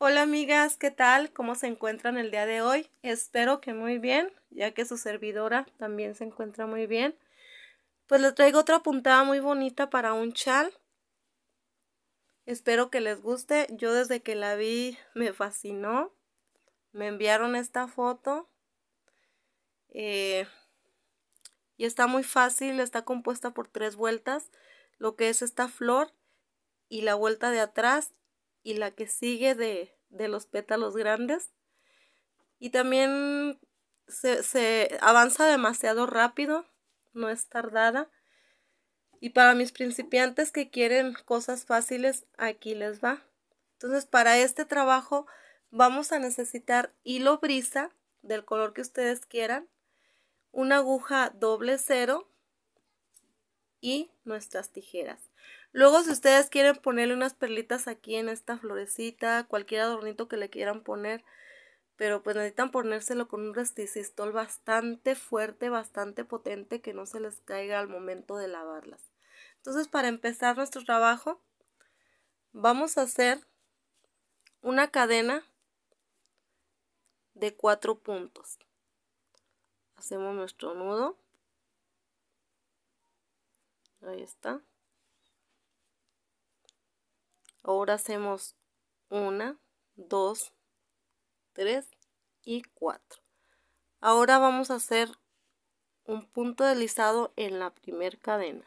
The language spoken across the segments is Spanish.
Hola amigas, ¿qué tal? ¿Cómo se encuentran el día de hoy? Espero que muy bien, ya que su servidora también se encuentra muy bien. Pues les traigo otra puntada muy bonita para un chal. Espero que les guste. Yo desde que la vi me fascinó. Me enviaron esta foto. Eh, y está muy fácil, está compuesta por tres vueltas. Lo que es esta flor y la vuelta de atrás y la que sigue de, los pétalos grandes. Y también se, se, avanza demasiado rápido, no es tardada. Y para mis principiantes que quieren cosas fáciles, aquí les va. Entonces para este trabajo vamos a necesitar hilo brisa del color que ustedes quieran, una aguja doble cero y nuestras tijeras. Luego, si ustedes quieren ponerle unas perlitas aquí en esta florecita, cualquier adornito que le quieran poner, pero pues necesitan ponérselo con un resticistol bastante fuerte, bastante potente, que no se les caiga al momento de lavarlas. Entonces, para empezar nuestro trabajo, vamos a hacer una cadena de cuatro puntos. Hacemos nuestro nudo. Ahí está. Ahora hacemos una, dos, tres y cuatro. Ahora vamos a hacer un punto deslizado en la primer cadena.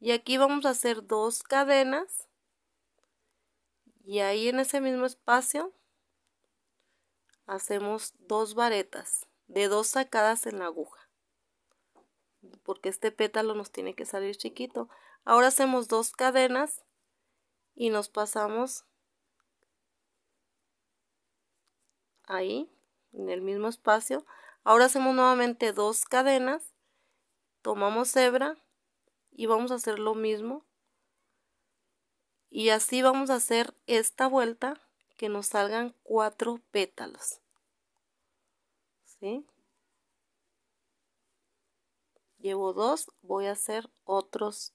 Y aquí vamos a hacer dos cadenas. Y ahí en ese mismo espacio hacemos dos varetas de dos sacadas en la aguja. Porque este pétalo nos tiene que salir chiquito. Ahora hacemos dos cadenas y nos pasamos ahí, en el mismo espacio. Ahora hacemos nuevamente dos cadenas, tomamos hebra y vamos a hacer lo mismo. Y así vamos a hacer esta vuelta que nos salgan cuatro pétalos. ¿Sí? Llevo dos, voy a hacer otros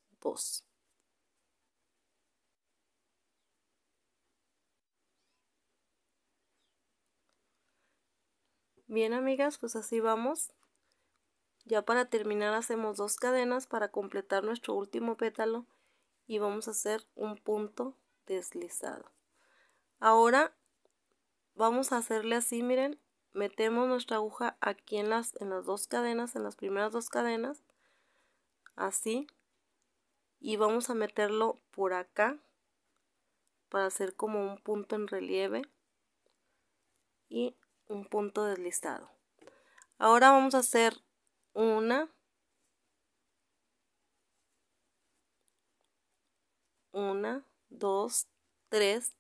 Bien amigas, pues así vamos. Ya para terminar hacemos dos cadenas para completar nuestro último pétalo y vamos a hacer un punto deslizado. Ahora vamos a hacerle así, miren, metemos nuestra aguja aquí en las, en las dos cadenas, en las primeras dos cadenas, así, y vamos a meterlo por acá para hacer como un punto en relieve y un punto deslizado ahora vamos a hacer una una dos tres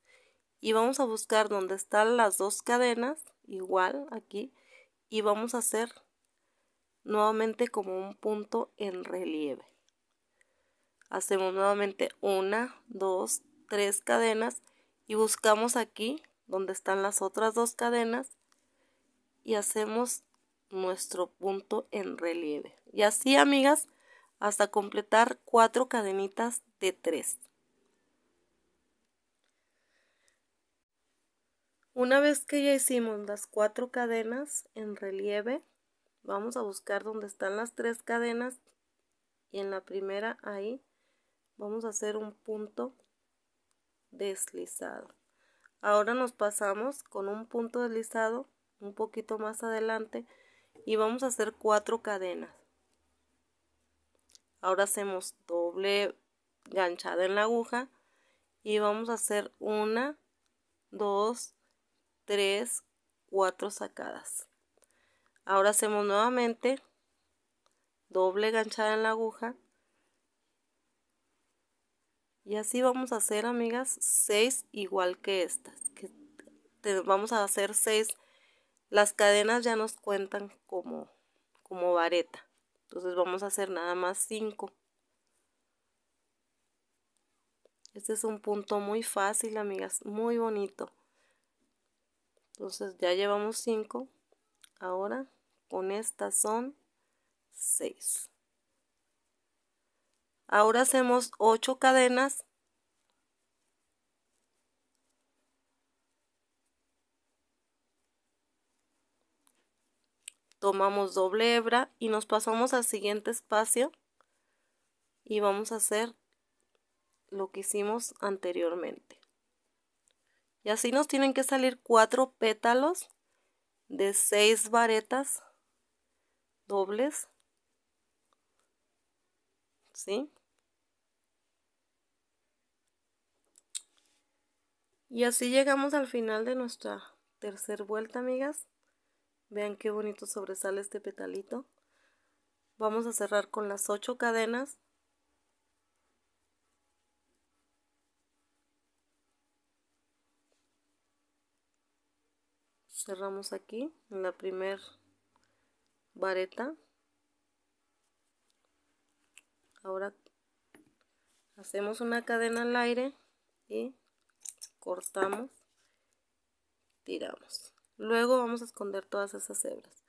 y vamos a buscar donde están las dos cadenas igual aquí y vamos a hacer nuevamente como un punto en relieve hacemos nuevamente una, dos, tres cadenas y buscamos aquí donde están las otras dos cadenas y hacemos nuestro punto en relieve. Y así, amigas, hasta completar cuatro cadenitas de tres. Una vez que ya hicimos las cuatro cadenas en relieve, vamos a buscar donde están las tres cadenas y en la primera ahí vamos a hacer un punto deslizado ahora nos pasamos con un punto deslizado un poquito más adelante y vamos a hacer cuatro cadenas ahora hacemos doble ganchada en la aguja y vamos a hacer una dos tres cuatro sacadas ahora hacemos nuevamente doble ganchada en la aguja y así vamos a hacer, amigas, 6 igual que estas. Que vamos a hacer seis. Las cadenas ya nos cuentan como, como vareta. Entonces vamos a hacer nada más 5. Este es un punto muy fácil, amigas, muy bonito. Entonces ya llevamos 5. Ahora con estas son 6. Ahora hacemos 8 cadenas. Tomamos doble hebra y nos pasamos al siguiente espacio y vamos a hacer lo que hicimos anteriormente. Y así nos tienen que salir cuatro pétalos de 6 varetas dobles. ¿Sí? Y así llegamos al final de nuestra tercera vuelta, amigas. Vean qué bonito sobresale este petalito. Vamos a cerrar con las ocho cadenas. Cerramos aquí en la primer vareta. Ahora hacemos una cadena al aire y cortamos, tiramos. Luego vamos a esconder todas esas hebras.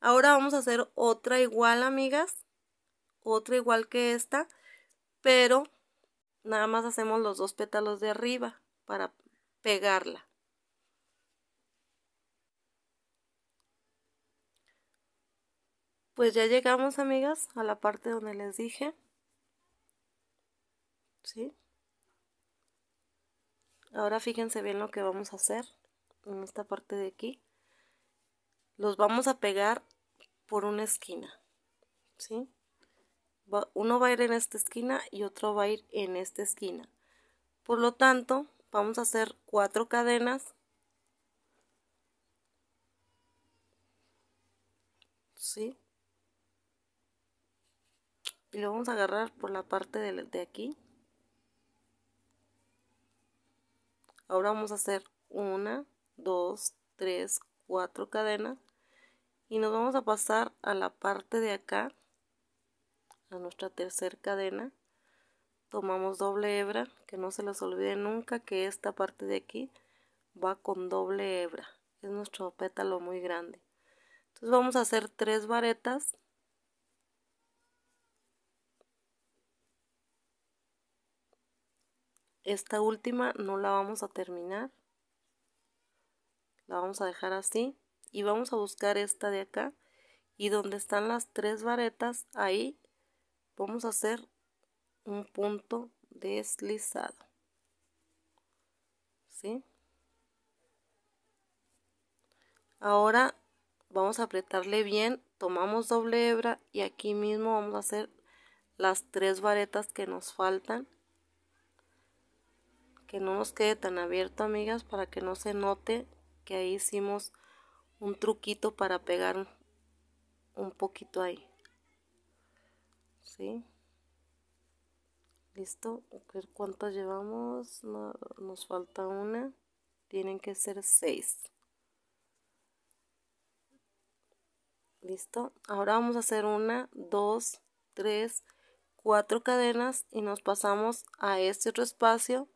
Ahora vamos a hacer otra igual, amigas. Otra igual que esta, pero nada más hacemos los dos pétalos de arriba para pegarla. Pues ya llegamos, amigas, a la parte donde les dije. ¿Sí? Ahora fíjense bien lo que vamos a hacer en esta parte de aquí. Los vamos a pegar por una esquina, ¿sí? uno va a ir en esta esquina y otro va a ir en esta esquina. Por lo tanto, vamos a hacer cuatro cadenas. ¿Sí? Y lo vamos a agarrar por la parte de aquí. ahora vamos a hacer una dos tres cuatro cadenas y nos vamos a pasar a la parte de acá a nuestra tercera cadena tomamos doble hebra que no se les olvide nunca que esta parte de aquí va con doble hebra es nuestro pétalo muy grande entonces vamos a hacer tres varetas Esta última no la vamos a terminar. La vamos a dejar así. Y vamos a buscar esta de acá. Y donde están las tres varetas, ahí vamos a hacer un punto deslizado. Ahora vamos a apretarle bien, tomamos doble hebra y aquí mismo vamos a hacer las tres varetas que nos faltan que no nos quede tan abierto, amigas, para que no se note que ahí hicimos un truquito para pegar un poquito ahí. ¿Sí? Listo, a ver cuántas llevamos, nos falta una, tienen que ser seis. Listo, ahora vamos a hacer una, dos, tres, cuatro cadenas y nos pasamos a este otro espacio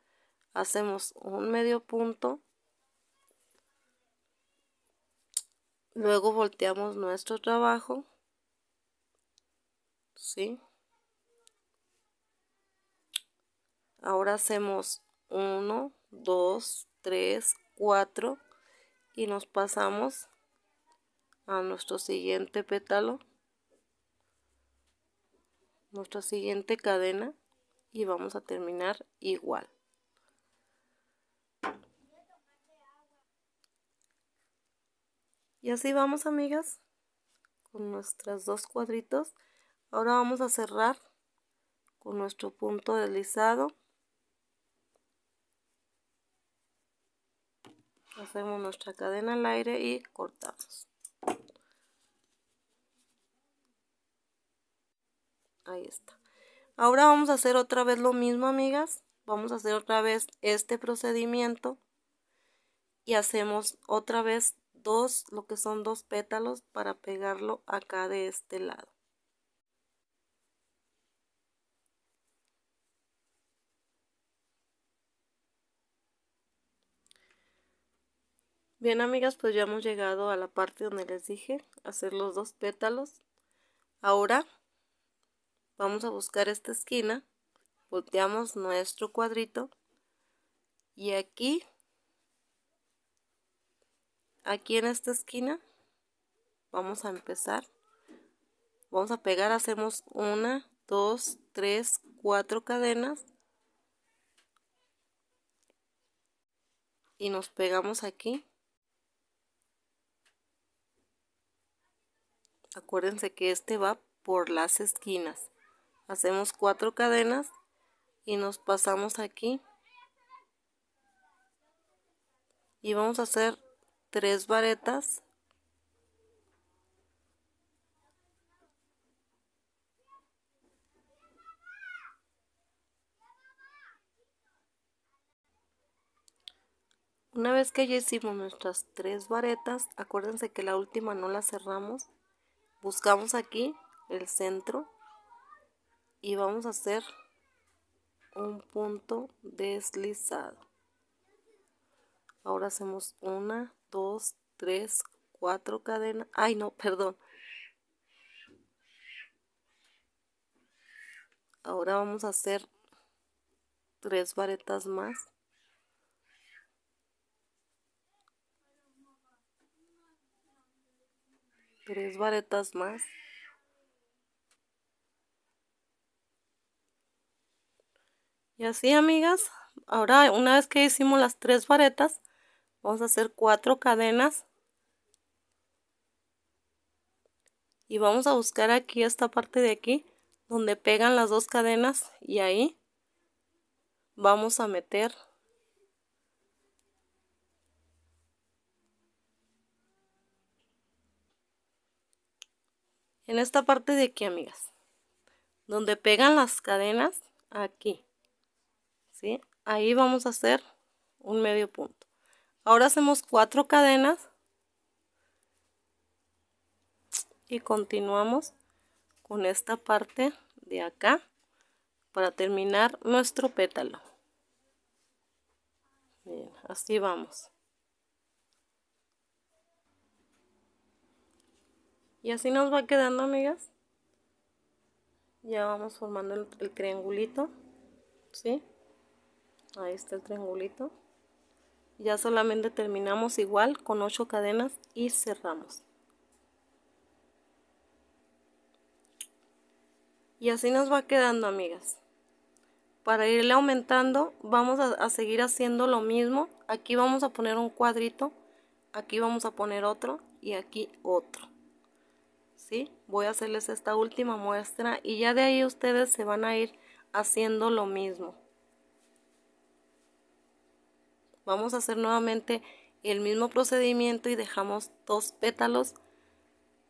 hacemos un medio punto luego volteamos nuestro trabajo ¿sí? ahora hacemos 1 2 3 4 y nos pasamos a nuestro siguiente pétalo nuestra siguiente cadena y vamos a terminar igual Y así vamos, amigas, con nuestros dos cuadritos. Ahora vamos a cerrar con nuestro punto deslizado. Hacemos nuestra cadena al aire y cortamos. Ahí está. Ahora vamos a hacer otra vez lo mismo, amigas. Vamos a hacer otra vez este procedimiento. Y hacemos otra vez dos, lo que son dos pétalos para pegarlo acá de este lado. Bien amigas, pues ya hemos llegado a la parte donde les dije hacer los dos pétalos. Ahora vamos a buscar esta esquina, volteamos nuestro cuadrito y aquí aquí en esta esquina vamos a empezar vamos a pegar hacemos una dos tres cuatro cadenas y nos pegamos aquí acuérdense que este va por las esquinas hacemos cuatro cadenas y nos pasamos aquí y vamos a hacer tres varetas Una vez que ya hicimos nuestras tres varetas, acuérdense que la última no la cerramos. Buscamos aquí el centro y vamos a hacer un punto deslizado ahora hacemos una dos tres cuatro cadenas ay no perdón ahora vamos a hacer tres varetas más tres varetas más y así amigas ahora una vez que hicimos las tres varetas vamos a hacer cuatro cadenas y vamos a buscar aquí esta parte de aquí donde pegan las dos cadenas y ahí vamos a meter en esta parte de aquí amigas donde pegan las cadenas aquí ¿sí? ahí vamos a hacer un medio punto Ahora hacemos cuatro cadenas y continuamos con esta parte de acá para terminar nuestro pétalo. así vamos. Y así nos va quedando, amigas. Ya vamos formando el, triangulito, ¿sí? Ahí está el triangulito ya solamente terminamos igual con 8 cadenas y cerramos y así nos va quedando amigas para irle aumentando vamos a, seguir haciendo lo mismo aquí vamos a poner un cuadrito aquí vamos a poner otro y aquí otro ¿Sí? voy a hacerles esta última muestra y ya de ahí ustedes se van a ir haciendo lo mismo Vamos a hacer nuevamente el mismo procedimiento y dejamos dos pétalos.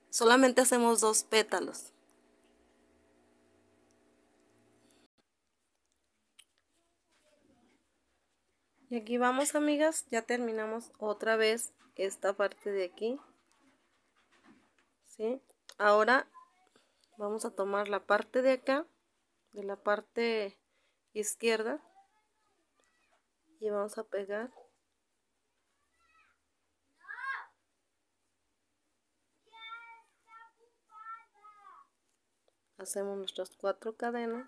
Solamente hacemos dos pétalos. Y aquí vamos amigas, ya terminamos otra vez esta parte de aquí. ¿Sí? Ahora vamos a tomar la parte de acá, de la parte izquierda y vamos a pegar hacemos nuestras cuatro cadenas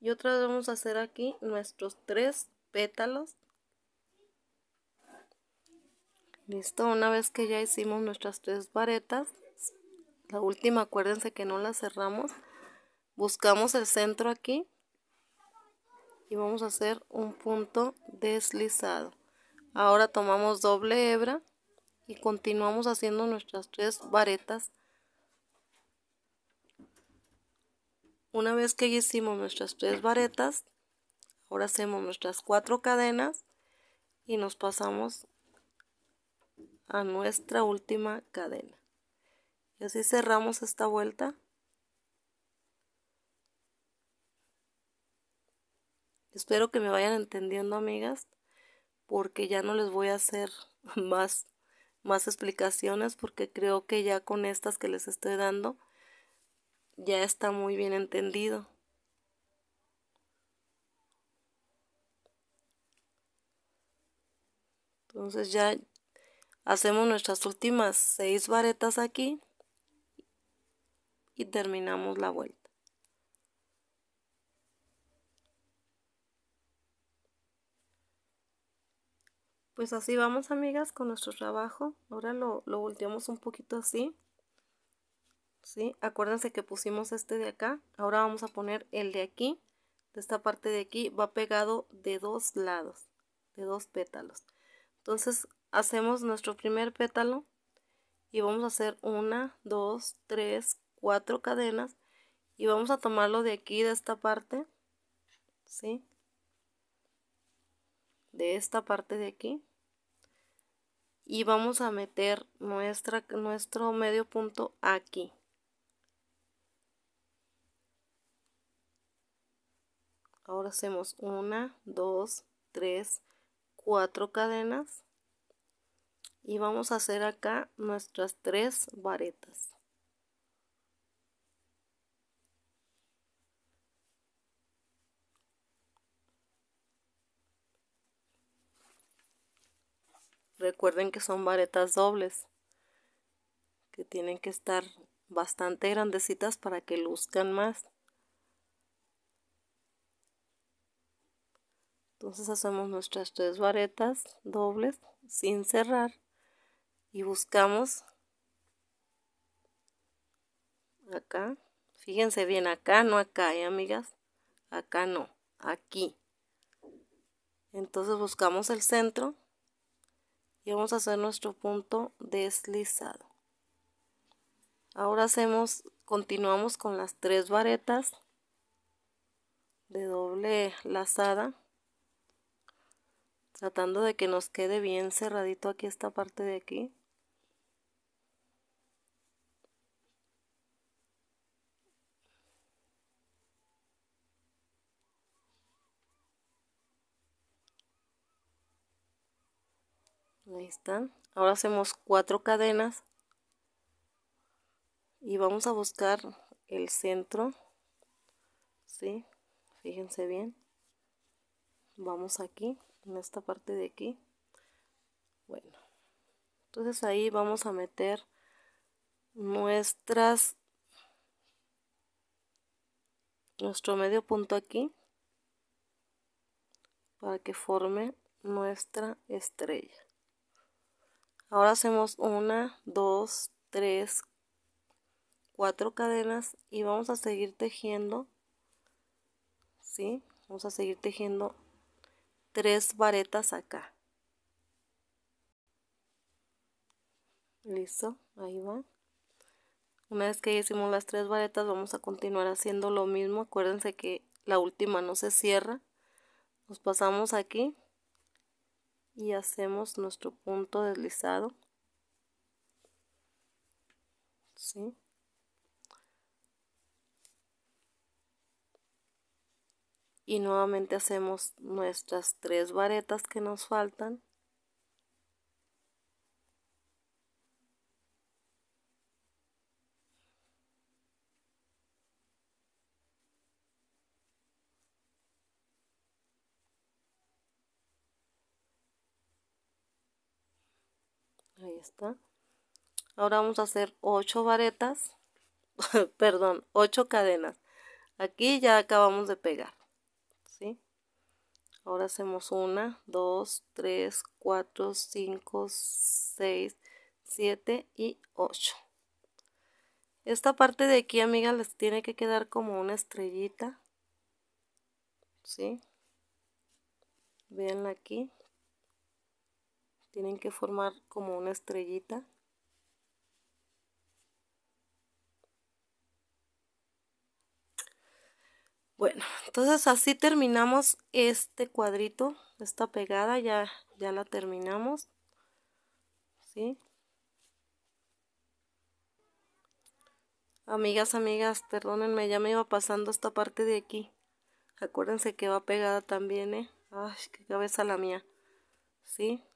y otra vez vamos a hacer aquí nuestros tres pétalos listo una vez que ya hicimos nuestras tres varetas la última acuérdense que no la cerramos buscamos el centro aquí y vamos a hacer un punto deslizado ahora tomamos doble hebra y continuamos haciendo nuestras tres varetas una vez que hicimos nuestras tres varetas ahora hacemos nuestras cuatro cadenas y nos pasamos a nuestra última cadena y así cerramos esta vuelta Espero que me vayan entendiendo, amigas, porque ya no les voy a hacer más, más explicaciones, porque creo que ya con estas que les estoy dando, ya está muy bien entendido. Entonces ya hacemos nuestras últimas seis varetas aquí y terminamos la vuelta. Pues así vamos amigas con nuestro trabajo. Ahora lo, volteamos un poquito así. ¿Sí? Acuérdense que pusimos este de acá. Ahora vamos a poner el de aquí. De esta parte de aquí va pegado de dos lados. De dos pétalos. Entonces hacemos nuestro primer pétalo. Y vamos a hacer una, dos, tres, cuatro cadenas. Y vamos a tomarlo de aquí, de esta parte. ¿Sí? De esta parte de aquí y vamos a meter nuestra, nuestro medio punto aquí. Ahora hacemos una, dos, tres, cuatro cadenas y vamos a hacer acá nuestras tres varetas. Recuerden que son varetas dobles, que tienen que estar bastante grandecitas para que luzcan más. Entonces hacemos nuestras tres varetas dobles sin cerrar y buscamos acá. Fíjense bien, acá no acá, ¿eh, amigas? Acá no, aquí. Entonces buscamos el centro y vamos a hacer nuestro punto deslizado ahora hacemos continuamos con las tres varetas de doble lazada tratando de que nos quede bien cerradito aquí esta parte de aquí ahí están ahora hacemos cuatro cadenas y vamos a buscar el centro ¿sí? fíjense bien vamos aquí en esta parte de aquí bueno entonces ahí vamos a meter nuestras nuestro medio punto aquí para que forme nuestra estrella ahora hacemos una dos tres cuatro cadenas y vamos a seguir tejiendo ¿sí? vamos a seguir tejiendo tres varetas acá listo ahí va una vez que hicimos las tres varetas vamos a continuar haciendo lo mismo acuérdense que la última no se cierra nos pasamos aquí y hacemos nuestro punto deslizado y nuevamente hacemos nuestras tres varetas que nos faltan está ahora vamos a hacer 8 varetas perdón 8 cadenas aquí ya acabamos de pegar ¿sí? ahora hacemos 1 2 3 4 5 6 7 y 8 esta parte de aquí amigas les tiene que quedar como una estrellita ¿sí? veanla aquí tienen que formar como una estrellita bueno entonces así terminamos este cuadrito esta pegada ya ya la terminamos ¿sí? Amigas, amigas, perdónenme, ya me iba pasando esta parte de aquí. Acuérdense que va pegada también, ¿eh? Ay, qué cabeza la mía. ¿Sí?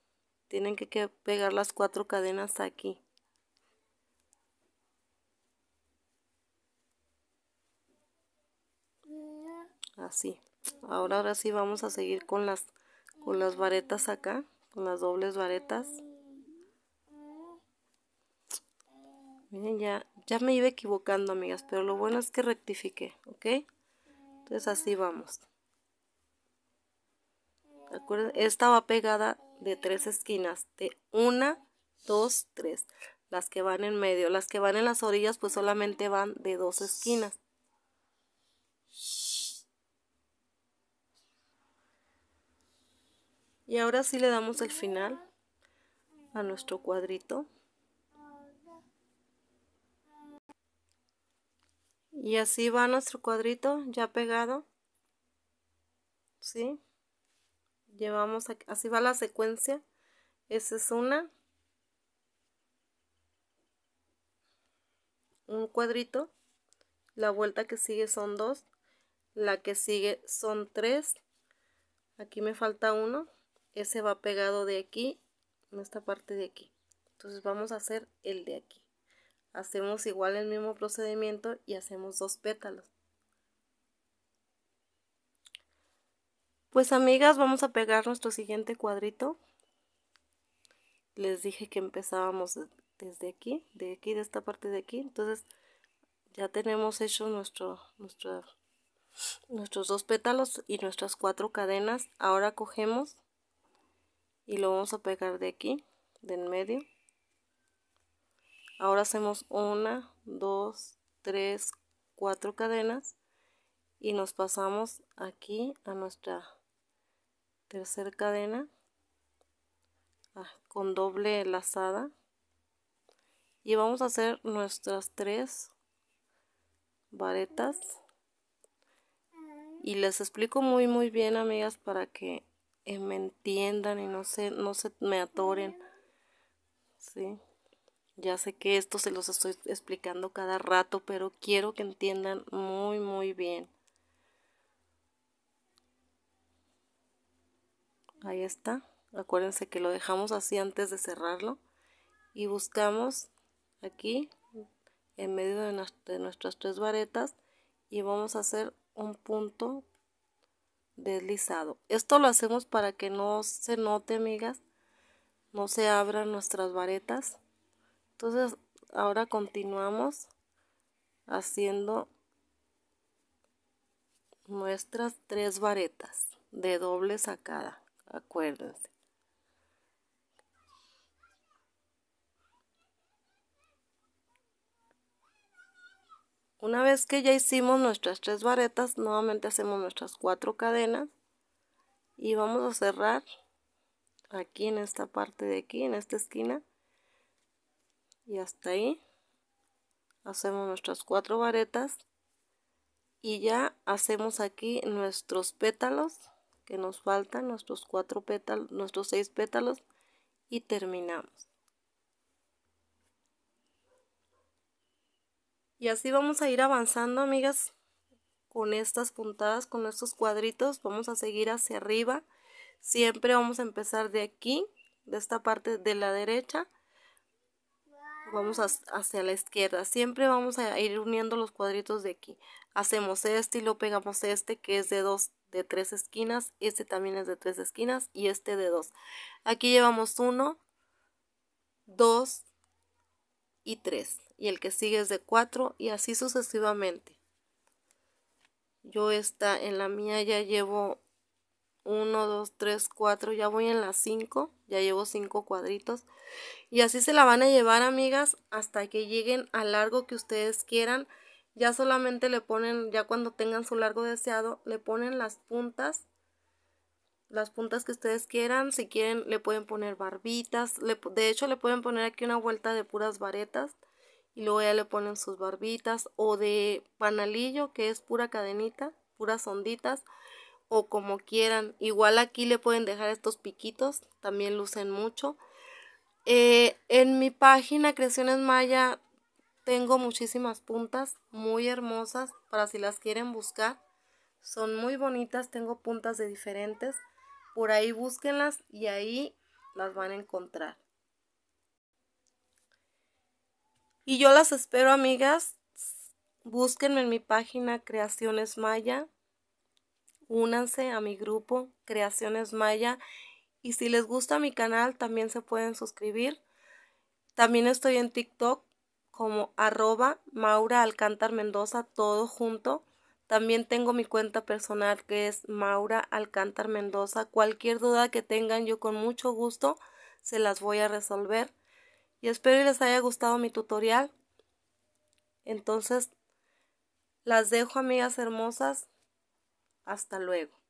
tienen que pegar las cuatro cadenas aquí así ahora ahora sí vamos a seguir con las con las varetas acá con las dobles varetas miren ya ya me iba equivocando amigas pero lo bueno es que rectifique ok entonces así vamos esta va pegada de tres esquinas, de una, dos, tres. Las que van en medio, las que van en las orillas pues solamente van de dos esquinas. Y ahora sí le damos el final a nuestro cuadrito. Y así va nuestro cuadrito ya pegado. ¿Sí? llevamos así va la secuencia esa es una un cuadrito la vuelta que sigue son dos la que sigue son tres aquí me falta uno ese va pegado de aquí en esta parte de aquí entonces vamos a hacer el de aquí hacemos igual el mismo procedimiento y hacemos dos pétalos Pues amigas, vamos a pegar nuestro siguiente cuadrito. Les dije que empezábamos desde aquí, de aquí, de esta parte de aquí. Entonces ya tenemos hecho nuestro, nuestro, nuestros dos pétalos y nuestras cuatro cadenas. Ahora cogemos y lo vamos a pegar de aquí, de en medio. Ahora hacemos una, dos, tres, cuatro cadenas y nos pasamos aquí a nuestra tercer cadena ah, con doble lazada y vamos a hacer nuestras tres varetas y les explico muy muy bien amigas para que eh, me entiendan y no se, no se me atoren ¿sí? ya sé que esto se los estoy explicando cada rato pero quiero que entiendan muy muy bien Ahí está. Acuérdense que lo dejamos así antes de cerrarlo. Y buscamos aquí en medio de, nuestras tres varetas y vamos a hacer un punto deslizado. Esto lo hacemos para que no se note, amigas, no se abran nuestras varetas. Entonces, ahora continuamos haciendo nuestras tres varetas de doble sacada acuérdense. Una vez que ya hicimos nuestras tres varetas, nuevamente hacemos nuestras cuatro cadenas y vamos a cerrar aquí en esta parte de aquí, en esta esquina y hasta ahí hacemos nuestras cuatro varetas y ya hacemos aquí nuestros pétalos que nos faltan, nuestros cuatro pétalos, nuestros seis pétalos y terminamos. Y así vamos a ir avanzando, amigas, con estas puntadas, con estos cuadritos. Vamos a seguir hacia arriba. Siempre vamos a empezar de aquí, de esta parte de la derecha. Vamos hacia la izquierda. Siempre vamos a ir uniendo los cuadritos de aquí. Hacemos este y lo pegamos este que es de dos de tres esquinas, este también es de tres esquinas y este de dos. Aquí llevamos uno, dos y tres. Y el que sigue es de cuatro y así sucesivamente. Yo esta en la mía ya llevo uno, dos, tres, cuatro ya voy en las cinco ya llevo cinco cuadritos. Y así se la van a llevar, amigas, hasta que lleguen al largo que ustedes quieran. Ya solamente le ponen, ya cuando tengan su largo deseado, le ponen las puntas, las puntas que ustedes quieran. Si quieren, le pueden poner barbitas. de hecho, le pueden poner aquí una vuelta de puras varetas. Y luego ya le ponen sus barbitas o de panalillo, que es pura cadenita, puras onditas o como quieran. Igual aquí le pueden dejar estos piquitos, también lucen mucho. Eh, en mi página Creaciones Maya tengo muchísimas puntas muy hermosas para si las quieren buscar. Son muy bonitas, tengo puntas de diferentes. Por ahí búsquenlas y ahí las van a encontrar. Y yo las espero, amigas. Búsquenme en mi página Creaciones Maya. Únanse a mi grupo Creaciones Maya. Y si les gusta mi canal, también se pueden suscribir. También estoy en TikTok como arroba Maura Alcántar Mendoza, todo junto. También tengo mi cuenta personal que es Maura Alcántar Mendoza. Cualquier duda que tengan yo con mucho gusto se las voy a resolver. Y espero les haya gustado mi tutorial. Entonces, las dejo amigas hermosas. Hasta luego.